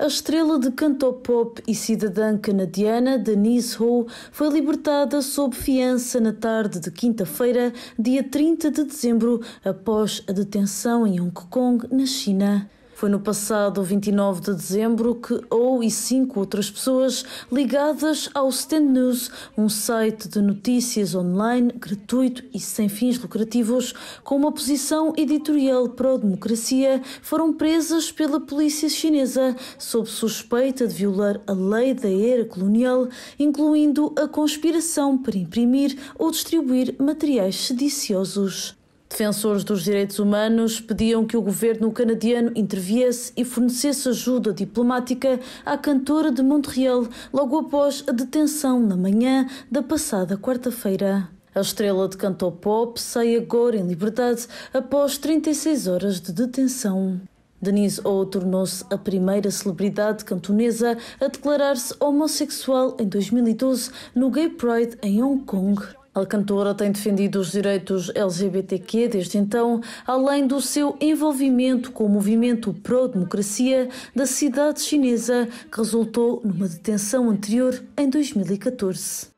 A estrela de cantopop e cidadã canadiana Denise Ho foi libertada sob fiança na tarde de quinta-feira, dia 30 de dezembro, após a detenção em Hong Kong, na China. Foi no passado 29 de dezembro que ou e cinco outras pessoas ligadas ao Stand News, um site de notícias online gratuito e sem fins lucrativos, com uma posição editorial pró-democracia, foram presas pela polícia chinesa sob suspeita de violar a lei da era colonial, incluindo a conspiração para imprimir ou distribuir materiais sediciosos. Defensores dos direitos humanos pediam que o governo canadiano interviesse e fornecesse ajuda diplomática à cantora de Montreal logo após a detenção na manhã da passada quarta-feira. A estrela de cantor pop sai agora em liberdade após 36 horas de detenção. Denise Oh tornou-se a primeira celebridade cantonesa a declarar-se homossexual em 2012 no Gay Pride em Hong Kong. A cantora tem defendido os direitos LGBTQ desde então, além do seu envolvimento com o movimento pró-democracia da cidade chinesa, que resultou numa detenção anterior em 2014.